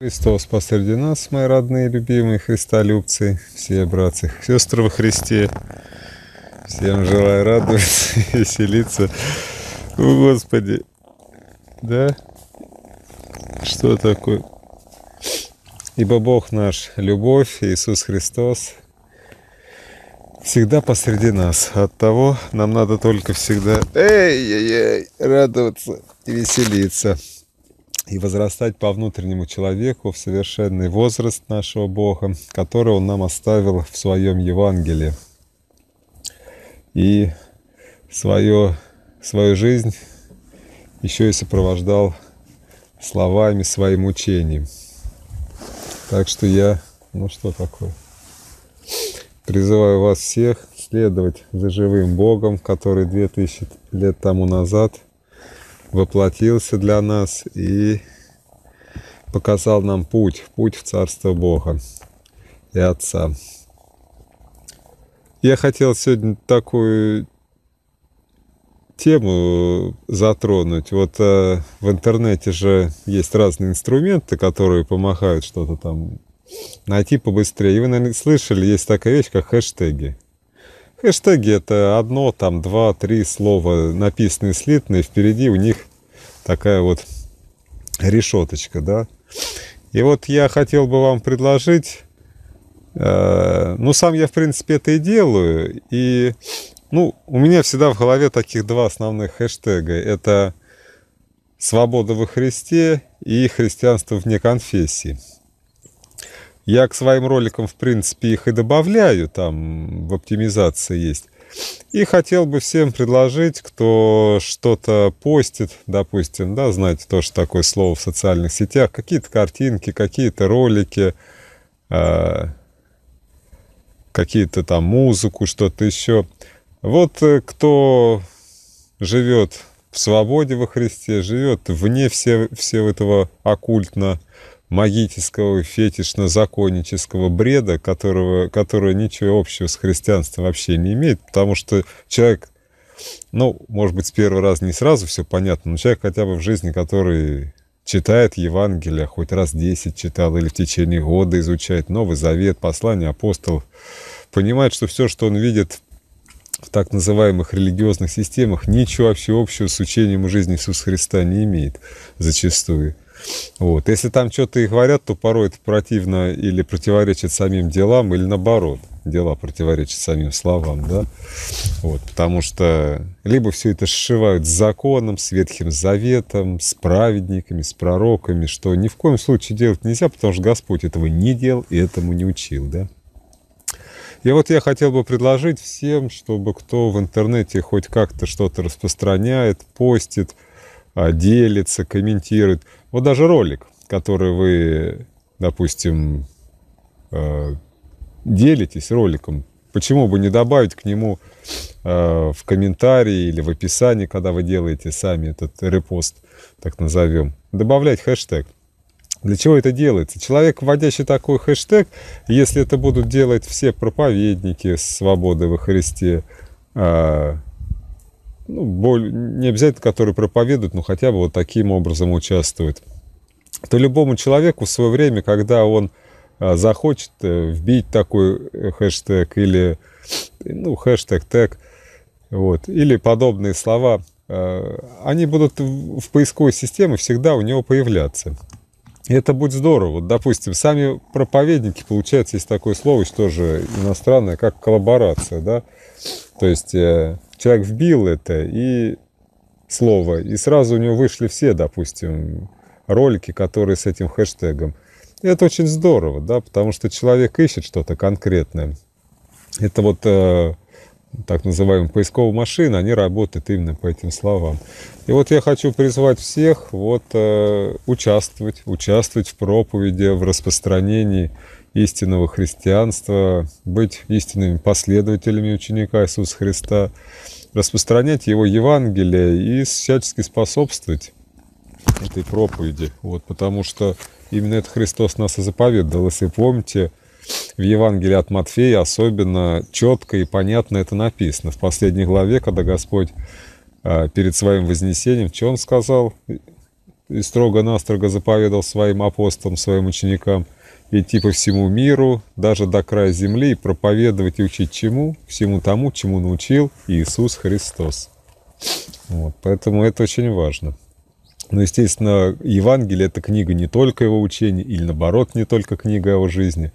Христос посреди нас, мои родные, любимые христолюбцы, все братцы, сестры во Христе. Всем желаю радоваться, веселиться. О, Господи. Да? Что такое? Ибо Бог наш, любовь, Иисус Христос, всегда посреди нас. От того нам надо только всегда эй-эй-эй, радоваться и веселиться и возрастать по внутреннему человеку в совершенный возраст нашего Бога, который Он нам оставил в Своем Евангелии. И свое, свою жизнь еще и сопровождал словами, своим учением. Так что я, ну что такое, призываю вас всех следовать за живым Богом, который 2000 лет тому назад – воплотился для нас и показал нам путь, путь в Царство Бога и Отца. Я хотел сегодня такую тему затронуть. Вот э, в интернете же есть разные инструменты, которые помахают что-то там найти побыстрее. И вы, наверное, слышали, есть такая вещь, как хэштеги. Хэштеги это одно, там два, три слова, написанные, слитные, впереди у них такая вот решеточка, да. И вот я хотел бы вам предложить, э, ну, сам я, в принципе, это и делаю, и, ну, у меня всегда в голове таких два основных хэштега. Это «Свобода во Христе» и «Христианство вне конфессии». Я к своим роликам, в принципе, их и добавляю, там в оптимизации есть. И хотел бы всем предложить, кто что-то постит, допустим, да, знаете тоже такое слово в социальных сетях, какие-то картинки, какие-то ролики, э, какие-то там музыку, что-то еще. Вот э, кто живет в свободе во Христе, живет вне все, всего этого оккультно магического фетишно-законнического бреда, которого, которого ничего общего с христианством вообще не имеет, потому что человек, ну, может быть, с первого раза не сразу все понятно, но человек хотя бы в жизни, который читает Евангелие, хоть раз 10 читал или в течение года изучает Новый Завет, послание апостолов, понимает, что все, что он видит в так называемых религиозных системах, ничего вообще общего с учением жизни Иисуса Христа не имеет зачастую. Вот. Если там что-то и говорят, то порой это противно или противоречит самим делам, или наоборот, дела противоречат самим словам, да. Вот. Потому что либо все это сшивают с законом, с Ветхим Заветом, с праведниками, с пророками, что ни в коем случае делать нельзя, потому что Господь этого не делал и этому не учил, да. И вот я хотел бы предложить всем, чтобы кто в интернете хоть как-то что-то распространяет, постит, а, делится, комментирует – вот даже ролик, который вы, допустим, э, делитесь роликом, почему бы не добавить к нему э, в комментарии или в описании, когда вы делаете сами этот репост, так назовем, добавлять хэштег. Для чего это делается? Человек, вводящий такой хэштег, если это будут делать все проповедники свободы во Христе, э, ну, не обязательно, которые проповедуют, но хотя бы вот таким образом участвуют, то любому человеку в свое время, когда он а, захочет э, вбить такой э, хэштег или, ну, хэштег, тег, вот, или подобные слова, э, они будут в поисковой системе всегда у него появляться. И это будет здорово. Вот, допустим, сами проповедники, получается, есть такое слово, что же иностранное, как коллаборация, да? То есть человек вбил это и слово, и сразу у него вышли все, допустим, ролики, которые с этим хэштегом. И это очень здорово, да, потому что человек ищет что-то конкретное. Это вот э, так называемая поисковая машина, они работают именно по этим словам. И вот я хочу призвать всех вот э, участвовать, участвовать в проповеди, в распространении истинного христианства, быть истинными последователями ученика Иисуса Христа, распространять его Евангелие и всячески способствовать этой проповеди. Вот, потому что именно это Христос нас и заповедовал. Если помните, в Евангелии от Матфея особенно четко и понятно это написано. В последней главе, когда Господь а, перед своим вознесением, что Он сказал? И строго-настрого заповедал своим апостолам, своим ученикам – идти по всему миру, даже до края земли, и проповедовать и учить чему? Всему тому, чему научил Иисус Христос. Вот, поэтому это очень важно. Но, естественно, Евангелие – это книга не только его учения, или, наоборот, не только книга его жизни,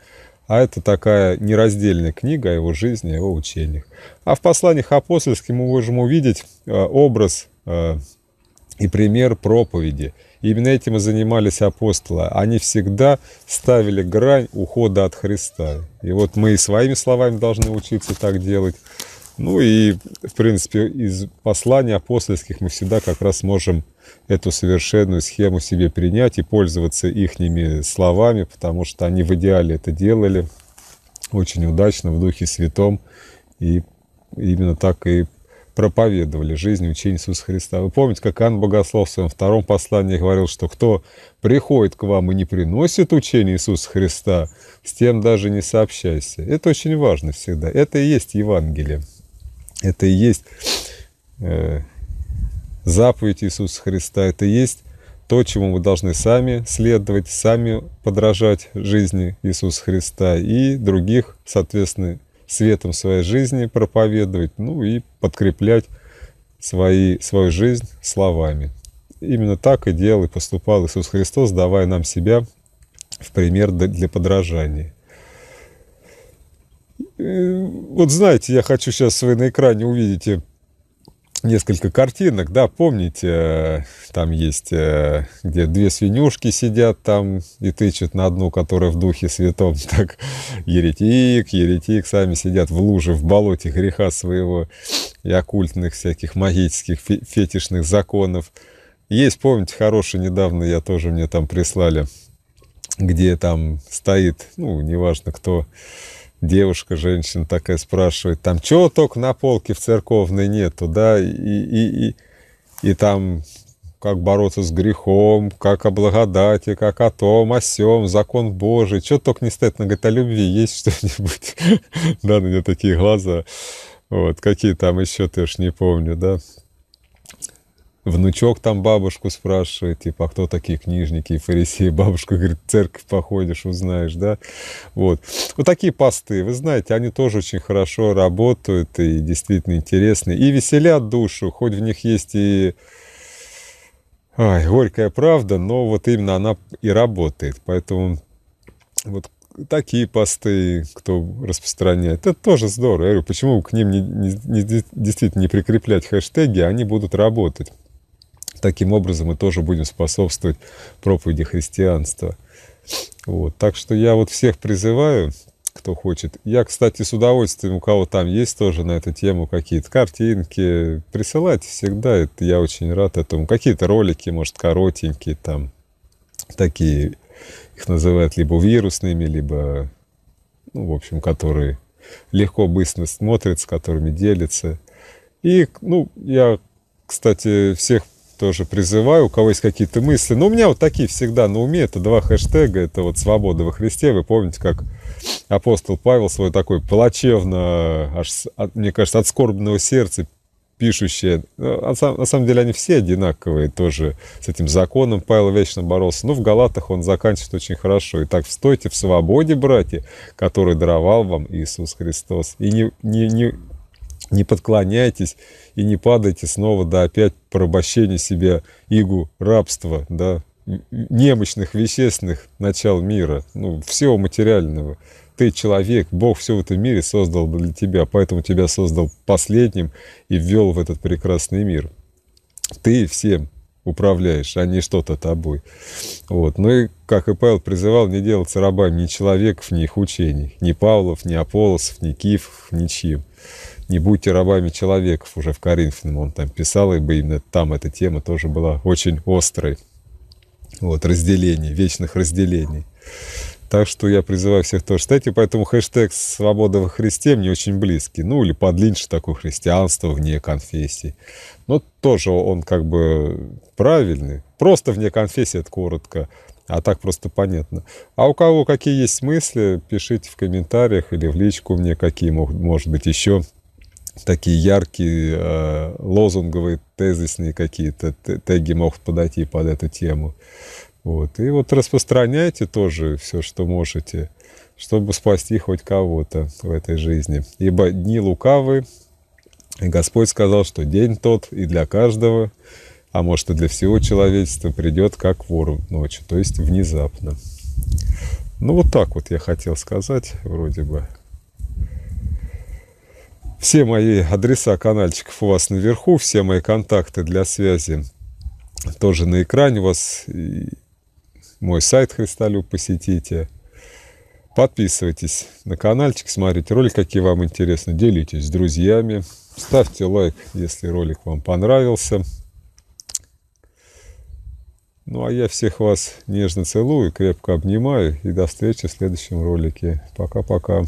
а это такая нераздельная книга о его жизни, о его учениях. А в посланиях апостольских мы можем увидеть э, образ э, и пример проповеди – Именно этим и занимались апостолы. Они всегда ставили грань ухода от Христа. И вот мы и своими словами должны учиться так делать. Ну и, в принципе, из посланий апостольских мы всегда как раз можем эту совершенную схему себе принять и пользоваться ихними словами, потому что они в идеале это делали очень удачно, в Духе Святом, и именно так и проповедовали жизнь и учение Иисуса Христа. Вы помните, как Иоанн Богослов в своем втором послании говорил, что кто приходит к вам и не приносит учение Иисуса Христа, с тем даже не сообщайся. Это очень важно всегда. Это и есть Евангелие. Это и есть э, заповедь Иисуса Христа. Это и есть то, чему вы должны сами следовать, сами подражать жизни Иисуса Христа и других, соответственно, светом своей жизни проповедовать, ну и подкреплять свои, свою жизнь словами. Именно так и делал и поступал Иисус Христос, давая нам себя в пример для подражания. Вот знаете, я хочу сейчас вы на экране увидите э, несколько картинок, да, помните, э, там есть, э, где две свинюшки сидят там и тычут на одну, которая в духе святом, так, еретик, еретик, сами сидят в луже, в болоте греха своего и оккультных всяких магических фетишных законов. Есть, помните, хороший, недавно я тоже мне там прислали, где там стоит, ну, неважно кто, девушка, женщина такая спрашивает, там чего только на полке в церковной нету, да, и, и, и, и там как бороться с грехом, как о благодати, как о том, о сём, закон Божий, что только не стоит, она говорит, о любви есть что-нибудь, да, на нее такие глаза, вот, какие там еще, ты уж не помню, да, внучок там бабушку спрашивает, типа, а кто такие книжники и фарисеи? Бабушка говорит, церковь походишь, узнаешь, да? Вот. Вот такие посты, вы знаете, они тоже очень хорошо работают и действительно интересны, и веселят душу, хоть в них есть и Ой, горькая правда, но вот именно она и работает. Поэтому вот такие посты, кто распространяет, это тоже здорово. Я говорю, почему к ним не, не, не, действительно не прикреплять хэштеги, они будут работать таким образом мы тоже будем способствовать проповеди христианства. Вот. Так что я вот всех призываю, кто хочет. Я, кстати, с удовольствием, у кого там есть тоже на эту тему какие-то картинки, присылайте всегда, это я очень рад этому. Какие-то ролики, может, коротенькие там, такие, их называют либо вирусными, либо, ну, в общем, которые легко, быстро смотрятся, которыми делятся. И, ну, я, кстати, всех тоже призываю, у кого есть какие-то мысли. Ну, у меня вот такие всегда на уме, это два хэштега, это вот «Свобода во Христе». Вы помните, как апостол Павел свой такой плачевно, аж, а, мне кажется, от скорбного сердца пишущие, ну, а на самом деле они все одинаковые тоже с этим законом Павел вечно боролся. Но ну, в Галатах он заканчивает очень хорошо. Итак, встойте в свободе, братья, который даровал вам Иисус Христос. И не, не, не, не подклоняйтесь и не падайте снова, да, опять порабощение себе игу рабства, да, немощных, вещественных начал мира, ну, всего материального. Ты человек, Бог все в этом мире создал для тебя, поэтому тебя создал последним и ввел в этот прекрасный мир. Ты всем управляешь, а не что-то тобой. Вот. Ну и, как и Павел призывал, не делаться рабами ни человеков, ни их учений, ни Павлов, ни Аполосов, ни Киев, ничьим не будьте рабами человеков, уже в Коринфянам он там писал, ибо именно там эта тема тоже была очень острой. Вот, разделение вечных разделений. Так что я призываю всех тоже читать, и поэтому хэштег «Свобода во Христе» мне очень близкий. Ну, или подлиннее такое христианство вне конфессии. Но тоже он как бы правильный. Просто вне конфессии это коротко, а так просто понятно. А у кого какие есть мысли, пишите в комментариях или в личку мне, какие, могут, может быть, еще такие яркие э, лозунговые, тезисные какие-то теги могут подойти под эту тему. Вот. И вот распространяйте тоже все, что можете, чтобы спасти хоть кого-то в этой жизни. Ибо дни лукавы, и Господь сказал, что день тот и для каждого, а может и для всего человечества придет как вор ночью, то есть внезапно. Ну вот так вот я хотел сказать вроде бы. Все мои адреса каналчиков у вас наверху, все мои контакты для связи тоже на экране у вас. И мой сайт Христолюб посетите. Подписывайтесь на каналчик, смотрите ролики, какие вам интересны, делитесь с друзьями. Ставьте лайк, если ролик вам понравился. Ну а я всех вас нежно целую, крепко обнимаю и до встречи в следующем ролике. Пока-пока.